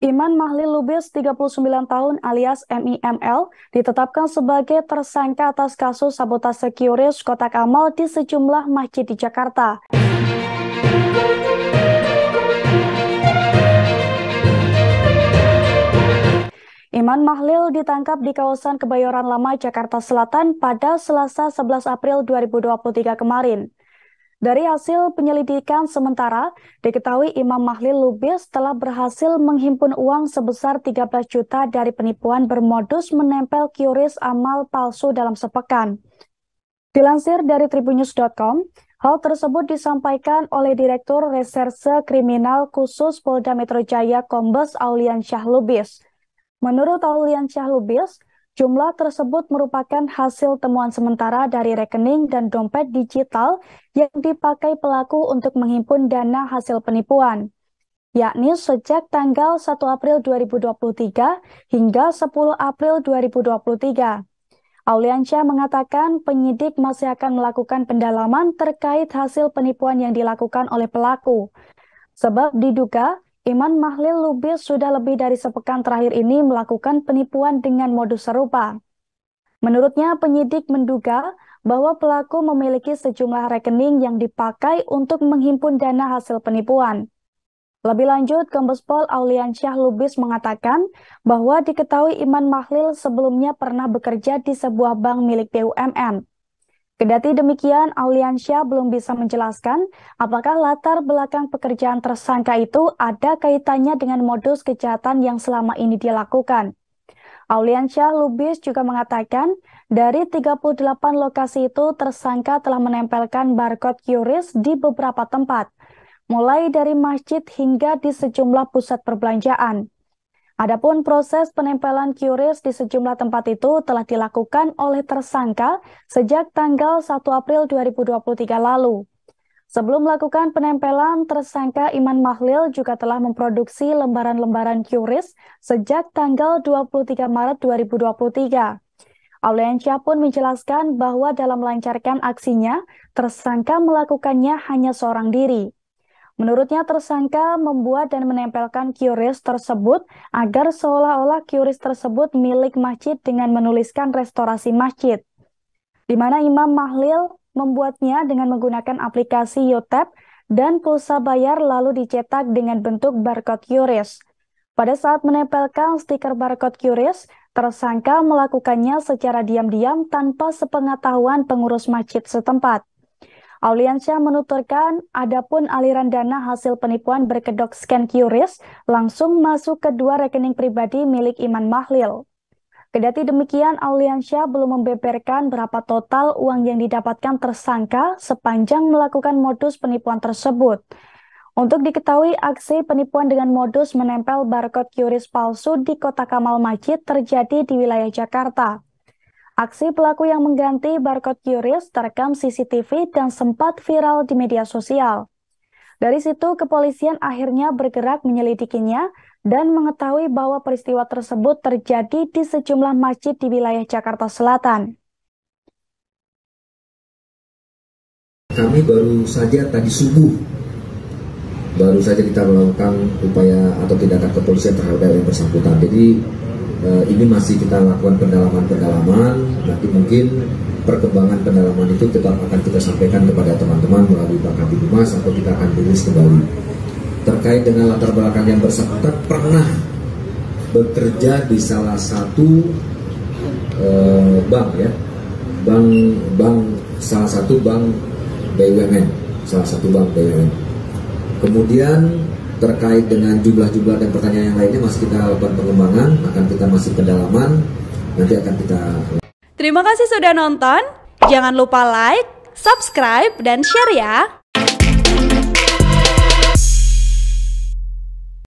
Iman Mahli Lubis, 39 tahun alias MIML, ditetapkan sebagai tersangka atas kasus sabotase kiuris kotak amal di sejumlah masjid di Jakarta. Iman Mahlil ditangkap di kawasan Kebayoran Lama, Jakarta Selatan pada Selasa 11 April 2023 kemarin. Dari hasil penyelidikan sementara, diketahui Imam Mahlil Lubis telah berhasil menghimpun uang sebesar 13 juta dari penipuan bermodus menempel QRIS amal palsu dalam sepekan. Dilansir dari tribunnews.com, hal tersebut disampaikan oleh Direktur Reserse Kriminal Khusus Polda Metro Jaya Kombes Aulian Syah Lubis. Menurut Aulian Syah Lubis, Jumlah tersebut merupakan hasil temuan sementara dari rekening dan dompet digital yang dipakai pelaku untuk menghimpun dana hasil penipuan, yakni sejak tanggal 1 April 2023 hingga 10 April 2023. Auliansyah mengatakan penyidik masih akan melakukan pendalaman terkait hasil penipuan yang dilakukan oleh pelaku. Sebab diduga Iman Mahlil Lubis sudah lebih dari sepekan terakhir ini melakukan penipuan dengan modus serupa. Menurutnya, penyidik menduga bahwa pelaku memiliki sejumlah rekening yang dipakai untuk menghimpun dana hasil penipuan. Lebih lanjut, Kombespol Pol Aulian Syah Lubis mengatakan bahwa diketahui Iman Mahlil sebelumnya pernah bekerja di sebuah bank milik BUMN. Kedati demikian, Auliansyah belum bisa menjelaskan apakah latar belakang pekerjaan tersangka itu ada kaitannya dengan modus kejahatan yang selama ini dilakukan. Auliansyah Lubis juga mengatakan, dari 38 lokasi itu tersangka telah menempelkan barcode QRIS di beberapa tempat, mulai dari masjid hingga di sejumlah pusat perbelanjaan. Adapun proses penempelan QRIS di sejumlah tempat itu telah dilakukan oleh tersangka sejak tanggal 1 April 2023 lalu. Sebelum melakukan penempelan, tersangka Iman Mahlil juga telah memproduksi lembaran-lembaran QRIS sejak tanggal 23 Maret 2023. Auliansyah pun menjelaskan bahwa dalam melancarkan aksinya, tersangka melakukannya hanya seorang diri. Menurutnya tersangka membuat dan menempelkan QRIS tersebut agar seolah-olah QRIS tersebut milik masjid dengan menuliskan restorasi masjid. Di mana Imam Mahlil membuatnya dengan menggunakan aplikasi Yotep dan pulsa bayar lalu dicetak dengan bentuk barcode QRIS. Pada saat menempelkan stiker barcode QRIS, tersangka melakukannya secara diam-diam tanpa sepengetahuan pengurus masjid setempat. Auliansyah menuturkan, adapun aliran dana hasil penipuan berkedok scan QRIS langsung masuk ke dua rekening pribadi milik Iman Mahlil. Kedati demikian, Auliansyah belum membeberkan berapa total uang yang didapatkan tersangka sepanjang melakukan modus penipuan tersebut. Untuk diketahui, aksi penipuan dengan modus menempel barcode QRIS palsu di Kota Kamal Majid terjadi di wilayah Jakarta. Aksi pelaku yang mengganti barcode QRIS terekam CCTV dan sempat viral di media sosial. Dari situ, kepolisian akhirnya bergerak menyelidikinya dan mengetahui bahwa peristiwa tersebut terjadi di sejumlah masjid di wilayah Jakarta Selatan. Kami baru saja tadi subuh, baru saja kita melakukan upaya atau tindakan kepolisian terhadap yang bersangkutan. Jadi Eh, ini masih kita lakukan pendalaman-pendalaman nanti mungkin perkembangan pendalaman itu tetap akan kita sampaikan kepada teman-teman melalui Pak Kabin Humas atau kita akan tulis kembali terkait dengan latar belakang yang bersangkutan pernah bekerja di salah satu e, bank ya bank bank salah satu bank BUMN salah satu bank BUMN kemudian terkait dengan jumlah-jumlah dan pertanyaan yang lainnya masih kita lakukan pengembangan, akan kita masih pendalaman, nanti akan kita... Terima kasih sudah nonton, jangan lupa like, subscribe, dan share ya!